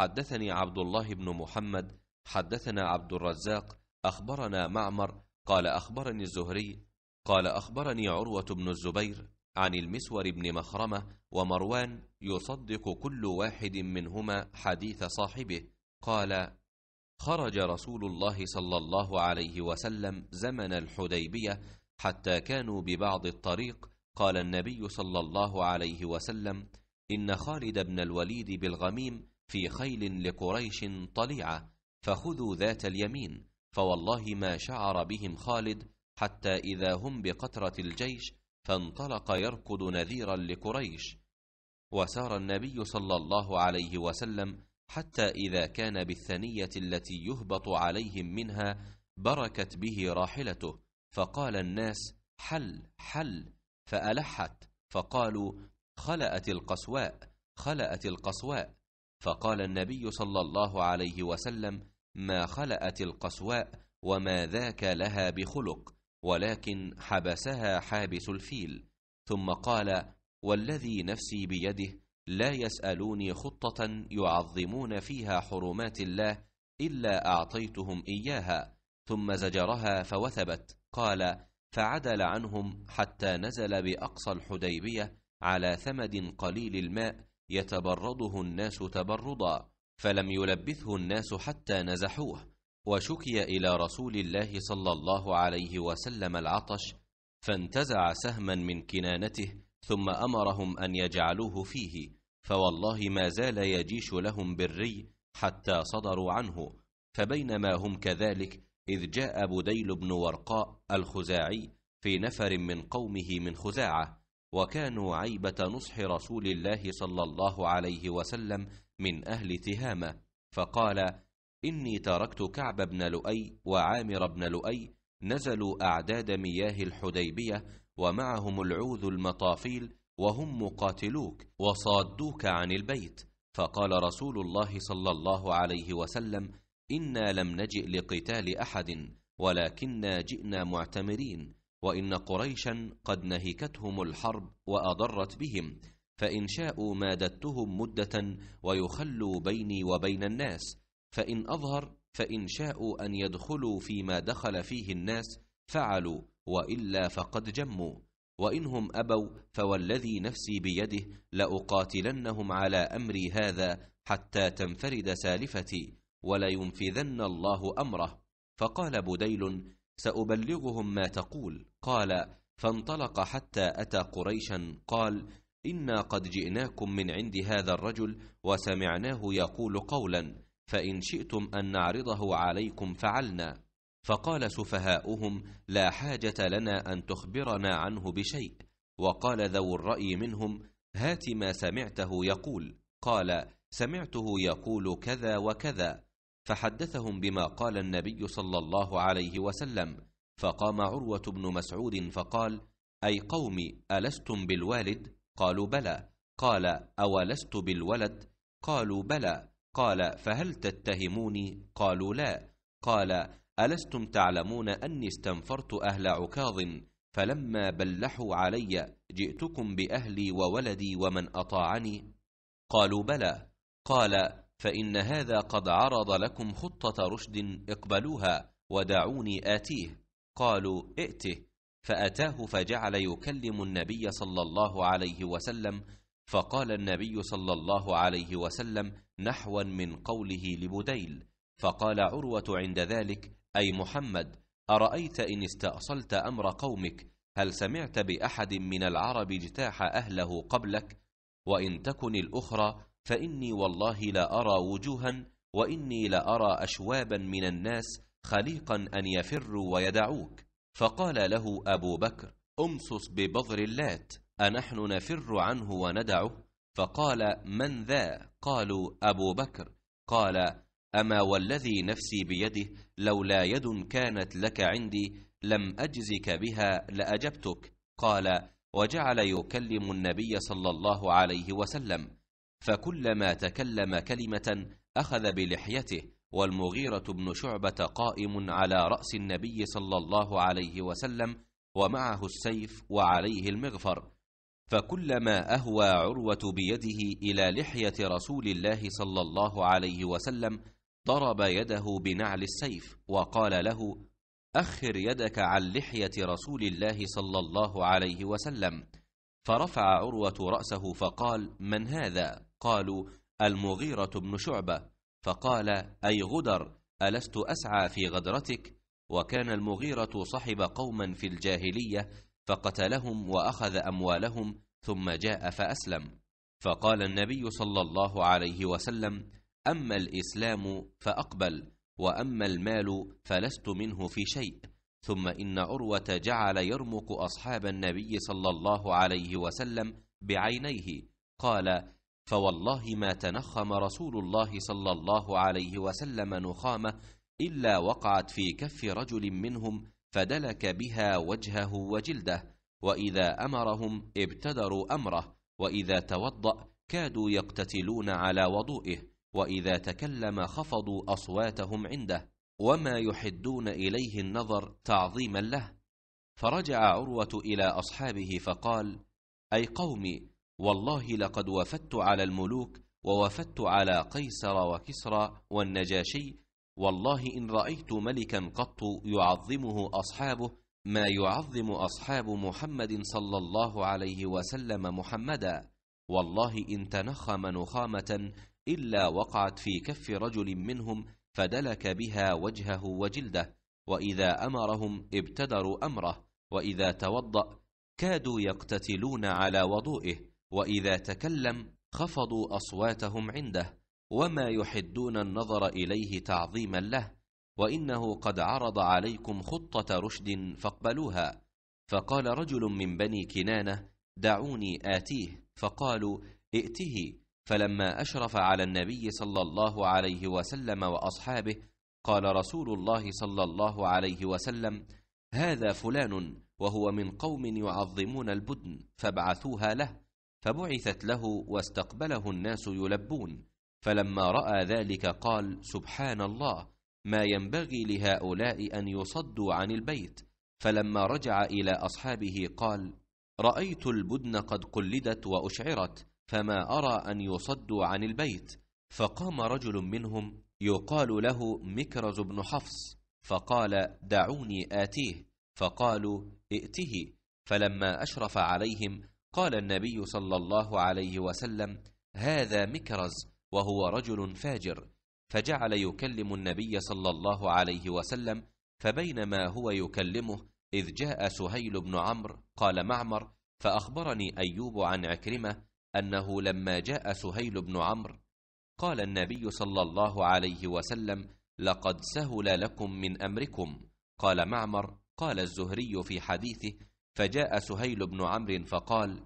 حدثني عبد الله بن محمد حدثنا عبد الرزاق أخبرنا معمر قال أخبرني الزهري قال أخبرني عروة بن الزبير عن المسور بن مخرمة ومروان يصدق كل واحد منهما حديث صاحبه قال خرج رسول الله صلى الله عليه وسلم زمن الحديبية حتى كانوا ببعض الطريق قال النبي صلى الله عليه وسلم إن خالد بن الوليد بالغميم في خيل لقريش طليعه فخذوا ذات اليمين فوالله ما شعر بهم خالد حتى اذا هم بقطره الجيش فانطلق يركض نذيرا لقريش وسار النبي صلى الله عليه وسلم حتى اذا كان بالثنيه التي يهبط عليهم منها بركت به راحلته فقال الناس حل حل فالحت فقالوا خلات القسواء خلات القسواء فقال النبي صلى الله عليه وسلم ما خلأت القسواء وما ذاك لها بخلق ولكن حبسها حابس الفيل ثم قال والذي نفسي بيده لا يسألوني خطة يعظمون فيها حرمات الله إلا أعطيتهم إياها ثم زجرها فوثبت قال فعدل عنهم حتى نزل بأقصى الحديبية على ثمد قليل الماء يتبرده الناس تبردا فلم يلبثه الناس حتى نزحوه وشكي الى رسول الله صلى الله عليه وسلم العطش فانتزع سهما من كنانته ثم امرهم ان يجعلوه فيه فوالله ما زال يجيش لهم بالري حتى صدروا عنه فبينما هم كذلك اذ جاء بديل بن ورقاء الخزاعي في نفر من قومه من خزاعه وكانوا عيبة نصح رسول الله صلى الله عليه وسلم من أهل تهامة فقال إني تركت كعب بن لؤي وعامر بن لؤي نزلوا أعداد مياه الحديبية ومعهم العوذ المطافيل وهم مقاتلوك وصادوك عن البيت فقال رسول الله صلى الله عليه وسلم إنا لم نجئ لقتال أحد ولكنا جئنا معتمرين وان قريشا قد نهكتهم الحرب واضرت بهم فان شاءوا مادتهم مده ويخلوا بيني وبين الناس فان اظهر فان شاءوا ان يدخلوا فيما دخل فيه الناس فعلوا والا فقد جموا وانهم ابوا فوالذي نفسي بيده لاقاتلنهم على امري هذا حتى تنفرد سالفتي ولينفذن الله امره فقال بديل سأبلغهم ما تقول قال فانطلق حتى أتى قريشا قال إنا قد جئناكم من عند هذا الرجل وسمعناه يقول قولا فإن شئتم أن نعرضه عليكم فعلنا فقال سفهاؤهم لا حاجة لنا أن تخبرنا عنه بشيء وقال ذو الرأي منهم هات ما سمعته يقول قال سمعته يقول كذا وكذا فحدثهم بما قال النبي صلى الله عليه وسلم فقام عروه بن مسعود فقال اي قوم الستم بالوالد قالوا بلى قال اولست بالولد قالوا بلى قال فهل تتهموني قالوا لا قال الستم تعلمون اني استنفرت اهل عكاظ فلما بلحوا علي جئتكم باهلي وولدي ومن اطاعني قالوا بلى قال فإن هذا قد عرض لكم خطة رشد اقبلوها ودعوني آتيه قالوا ائته فأتاه فجعل يكلم النبي صلى الله عليه وسلم فقال النبي صلى الله عليه وسلم نحوا من قوله لبديل فقال عروة عند ذلك أي محمد أرأيت إن استأصلت أمر قومك هل سمعت بأحد من العرب اجتاح أهله قبلك وإن تكن الأخرى فاني والله لا ارى وجوها واني لارى اشوابا من الناس خليقا ان يفروا ويدعوك فقال له ابو بكر امصص ببضر اللات انحن نفر عنه وندعه فقال من ذا قالوا ابو بكر قال اما والذي نفسي بيده لولا يد كانت لك عندي لم اجزك بها لاجبتك قال وجعل يكلم النبي صلى الله عليه وسلم فكلما تكلم كلمة أخذ بلحيته والمغيرة بن شعبة قائم على رأس النبي صلى الله عليه وسلم ومعه السيف وعليه المغفر فكلما أهوى عروة بيده إلى لحية رسول الله صلى الله عليه وسلم ضرب يده بنعل السيف وقال له أخر يدك عن لحية رسول الله صلى الله عليه وسلم فرفع عروة رأسه فقال من هذا؟ قالوا المغيرة بن شعبة فقال أي غدر ألست أسعى في غدرتك وكان المغيرة صحب قوما في الجاهلية فقتلهم وأخذ أموالهم ثم جاء فأسلم فقال النبي صلى الله عليه وسلم أما الإسلام فأقبل وأما المال فلست منه في شيء ثم إن عروة جعل يرمق أصحاب النبي صلى الله عليه وسلم بعينيه قال فوالله ما تنخم رسول الله صلى الله عليه وسلم نخامه الا وقعت في كف رجل منهم فدلك بها وجهه وجلده واذا امرهم ابتدروا امره واذا توضا كادوا يقتتلون على وضوئه واذا تكلم خفضوا اصواتهم عنده وما يحدون اليه النظر تعظيما له فرجع عروه الى اصحابه فقال اي قومي والله لقد وفدت على الملوك ووفدت على قيصر وكسرى والنجاشي والله إن رأيت ملكا قط يعظمه أصحابه ما يعظم أصحاب محمد صلى الله عليه وسلم محمدا والله إن تنخم نخامة إلا وقعت في كف رجل منهم فدلك بها وجهه وجلده وإذا أمرهم ابتدروا أمره وإذا توضأ كادوا يقتتلون على وضوئه وإذا تكلم خفضوا أصواتهم عنده وما يحدون النظر إليه تعظيما له وإنه قد عرض عليكم خطة رشد فاقبلوها فقال رجل من بني كنانة دعوني آتيه فقالوا ائته فلما أشرف على النبي صلى الله عليه وسلم وأصحابه قال رسول الله صلى الله عليه وسلم هذا فلان وهو من قوم يعظمون البدن فابعثوها له فبعثت له واستقبله الناس يلبون فلما راى ذلك قال سبحان الله ما ينبغي لهؤلاء ان يصدوا عن البيت فلما رجع الى اصحابه قال رايت البدن قد قلدت واشعرت فما ارى ان يصدوا عن البيت فقام رجل منهم يقال له مكرز بن حفص فقال دعوني اتيه فقالوا ائته فلما اشرف عليهم قال النبي صلى الله عليه وسلم هذا مكرز وهو رجل فاجر فجعل يكلم النبي صلى الله عليه وسلم فبينما هو يكلمه إذ جاء سهيل بن عمرو قال معمر فأخبرني أيوب عن عكرمة أنه لما جاء سهيل بن عمرو قال النبي صلى الله عليه وسلم لقد سهل لكم من أمركم قال معمر قال الزهري في حديثه فجاء سهيل بن عمرو فقال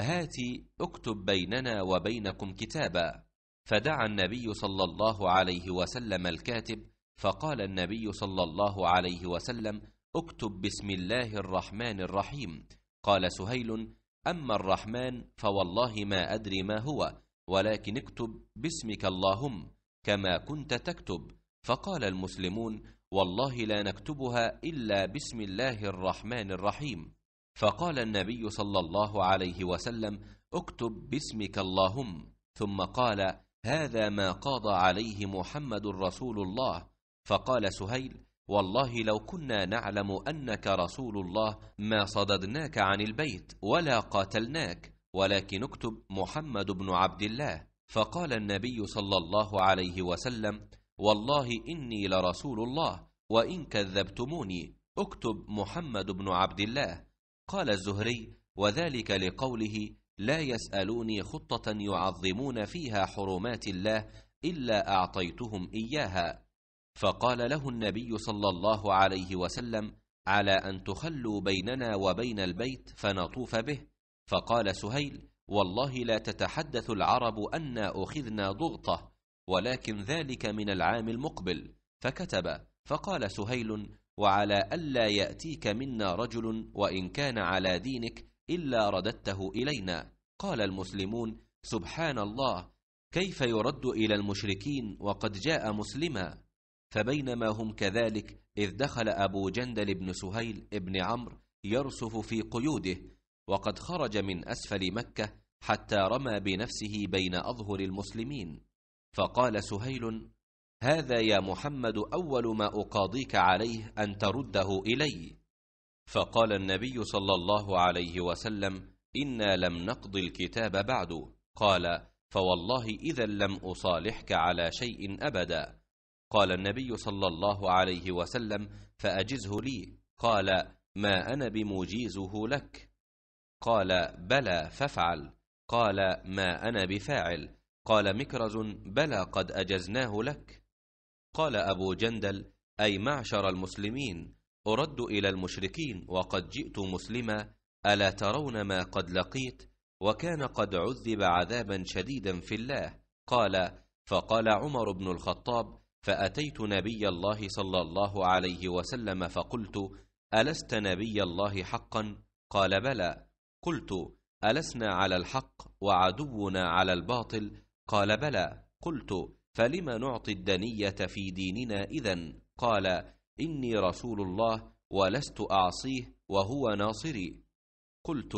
هات اكتب بيننا وبينكم كتابا فدعا النبي صلى الله عليه وسلم الكاتب فقال النبي صلى الله عليه وسلم اكتب بسم الله الرحمن الرحيم قال سهيل اما الرحمن فوالله ما ادري ما هو ولكن اكتب باسمك اللهم كما كنت تكتب فقال المسلمون والله لا نكتبها الا بسم الله الرحمن الرحيم فقال النبي صلى الله عليه وسلم اكتب باسمك اللهم ثم قال هذا ما قاضى عليه محمد رسول الله فقال سهيل والله لو كنا نعلم انك رسول الله ما صددناك عن البيت ولا قاتلناك ولكن اكتب محمد بن عبد الله فقال النبي صلى الله عليه وسلم والله اني لرسول الله وان كذبتموني اكتب محمد بن عبد الله قال الزهري وذلك لقوله لا يسألوني خطة يعظمون فيها حرمات الله إلا أعطيتهم إياها فقال له النبي صلى الله عليه وسلم على أن تخلوا بيننا وبين البيت فنطوف به فقال سهيل والله لا تتحدث العرب أن أخذنا ضغطة ولكن ذلك من العام المقبل فكتب فقال سهيل وعلى ألا يأتيك منا رجل وإن كان على دينك إلا رددته إلينا قال المسلمون سبحان الله كيف يرد إلى المشركين وقد جاء مسلما فبينما هم كذلك إذ دخل أبو جندل بن سهيل بن عمرو يرسف في قيوده وقد خرج من أسفل مكة حتى رمى بنفسه بين أظهر المسلمين فقال سهيل هذا يا محمد اول ما اقاضيك عليه ان ترده الي فقال النبي صلى الله عليه وسلم انا لم نقض الكتاب بعد قال فوالله اذا لم اصالحك على شيء ابدا قال النبي صلى الله عليه وسلم فاجزه لي قال ما انا بمجيزه لك قال بلى فافعل قال ما انا بفاعل قال مكرز بلى قد اجزناه لك قال أبو جندل أي معشر المسلمين أرد إلى المشركين وقد جئت مسلما ألا ترون ما قد لقيت وكان قد عذب عذابا شديدا في الله قال فقال عمر بن الخطاب فأتيت نبي الله صلى الله عليه وسلم فقلت ألست نبي الله حقا قال بلى قلت ألسنا على الحق وعدونا على الباطل قال بلى قلت فلم نعطي الدنية في ديننا إذا قال إني رسول الله ولست أعصيه وهو ناصري قلت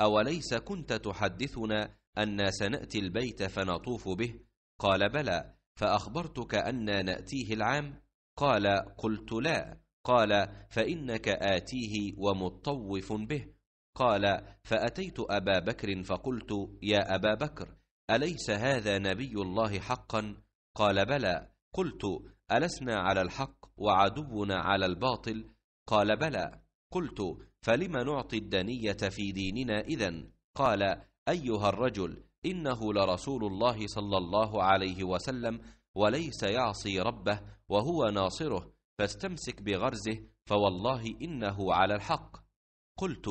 أوليس كنت تحدثنا أن سنأتي البيت فنطوف به قال بلى فأخبرتك أن نأتيه العام قال قلت لا قال فإنك آتيه ومطوف به قال فأتيت أبا بكر فقلت يا أبا بكر أليس هذا نبي الله حقا قال بلى قلت ألسنا على الحق وعدونا على الباطل قال بلى قلت فلم نعطي الدنية في ديننا إذا قال أيها الرجل إنه لرسول الله صلى الله عليه وسلم وليس يعصي ربه وهو ناصره فاستمسك بغرزه فوالله إنه على الحق قلت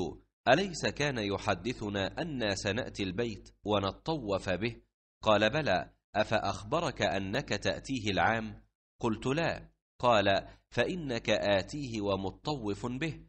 أليس كان يحدثنا أن سنأتي البيت ونطوف به قال بلى أفأخبرك أنك تأتيه العام؟ قلت لا قال فإنك آتيه ومطوف به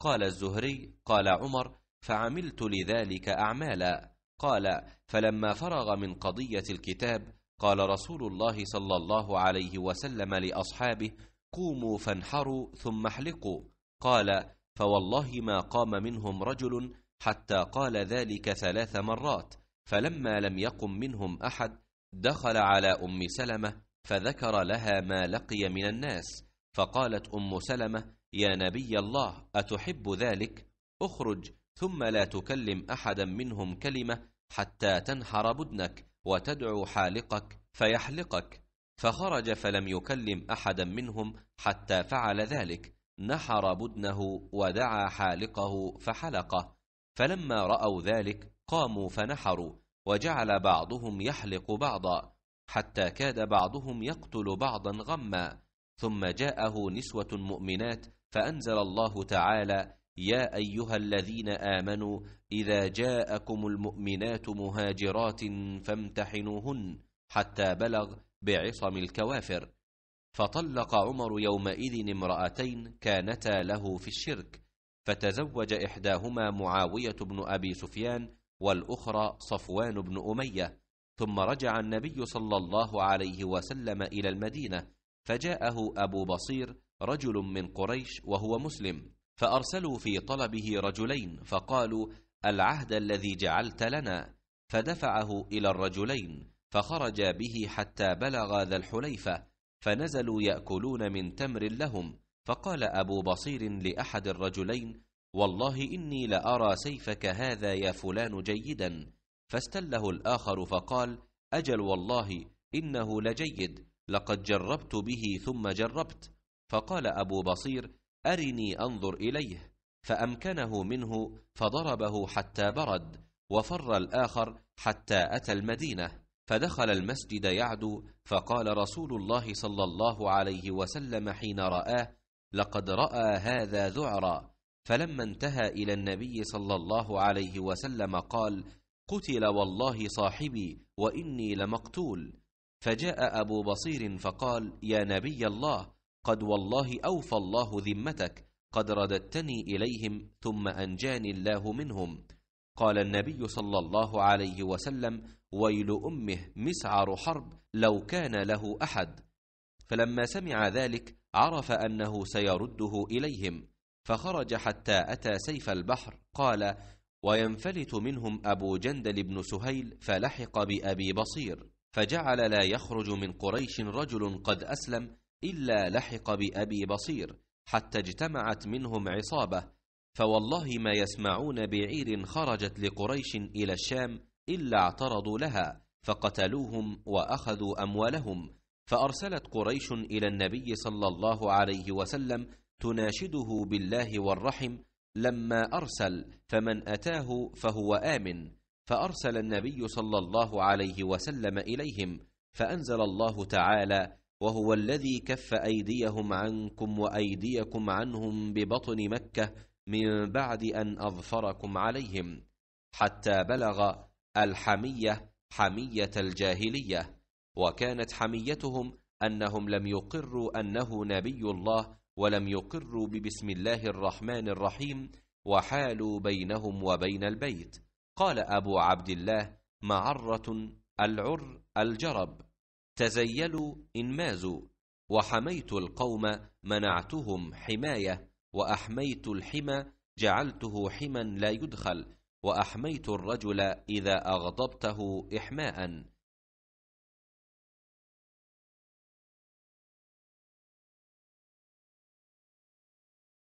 قال الزهري قال عمر فعملت لذلك أعمالا قال فلما فرغ من قضية الكتاب قال رسول الله صلى الله عليه وسلم لأصحابه قوموا فانحروا ثم احلقوا قال فوالله ما قام منهم رجل حتى قال ذلك ثلاث مرات فلما لم يقم منهم أحد دخل على أم سلمة فذكر لها ما لقي من الناس فقالت أم سلمة يا نبي الله أتحب ذلك؟ اخرج ثم لا تكلم أحدا منهم كلمة حتى تنحر بدنك وتدعو حالقك فيحلقك فخرج فلم يكلم أحدا منهم حتى فعل ذلك نحر بدنه ودعا حالقه فحلقه فلما رأوا ذلك قاموا فنحروا وجعل بعضهم يحلق بعضا حتى كاد بعضهم يقتل بعضا غما ثم جاءه نسوة مؤمنات فأنزل الله تعالى يا أيها الذين آمنوا إذا جاءكم المؤمنات مهاجرات فامتحنوهن حتى بلغ بعصم الكوافر فطلق عمر يومئذ امرأتين كانتا له في الشرك فتزوج إحداهما معاوية بن أبي سفيان والأخرى صفوان بن أمية ثم رجع النبي صلى الله عليه وسلم إلى المدينة فجاءه أبو بصير رجل من قريش وهو مسلم فأرسلوا في طلبه رجلين فقالوا العهد الذي جعلت لنا فدفعه إلى الرجلين فخرج به حتى بلغ ذا الحليفة فنزلوا يأكلون من تمر لهم فقال أبو بصير لأحد الرجلين والله اني لارى سيفك هذا يا فلان جيدا فاستله الاخر فقال اجل والله انه لجيد لقد جربت به ثم جربت فقال ابو بصير ارني انظر اليه فامكنه منه فضربه حتى برد وفر الاخر حتى اتى المدينه فدخل المسجد يعدو فقال رسول الله صلى الله عليه وسلم حين راه لقد راى هذا ذعرا فلما انتهى الى النبي صلى الله عليه وسلم قال قتل والله صاحبي واني لمقتول فجاء ابو بصير فقال يا نبي الله قد والله اوفى الله ذمتك قد رددتني اليهم ثم انجاني الله منهم قال النبي صلى الله عليه وسلم ويل امه مسعر حرب لو كان له احد فلما سمع ذلك عرف انه سيرده اليهم فخرج حتى أتى سيف البحر قال وينفلت منهم أبو جندل بن سهيل فلحق بأبي بصير فجعل لا يخرج من قريش رجل قد أسلم إلا لحق بأبي بصير حتى اجتمعت منهم عصابة فوالله ما يسمعون بعير خرجت لقريش إلى الشام إلا اعترضوا لها فقتلوهم وأخذوا أموالهم فأرسلت قريش إلى النبي صلى الله عليه وسلم تناشده بالله والرحم لما أرسل فمن أتاه فهو آمن فأرسل النبي صلى الله عليه وسلم إليهم فأنزل الله تعالى وهو الذي كف أيديهم عنكم وأيديكم عنهم ببطن مكة من بعد أن أظفركم عليهم حتى بلغ الحمية حمية الجاهلية وكانت حميتهم أنهم لم يقروا أنه نبي الله ولم يقروا ببسم الله الرحمن الرحيم وحالوا بينهم وبين البيت قال أبو عبد الله معرة العر الجرب تزيلوا إن مازوا وحميت القوم منعتهم حماية وأحميت الحمى جعلته حما لا يدخل وأحميت الرجل إذا أغضبته إحماء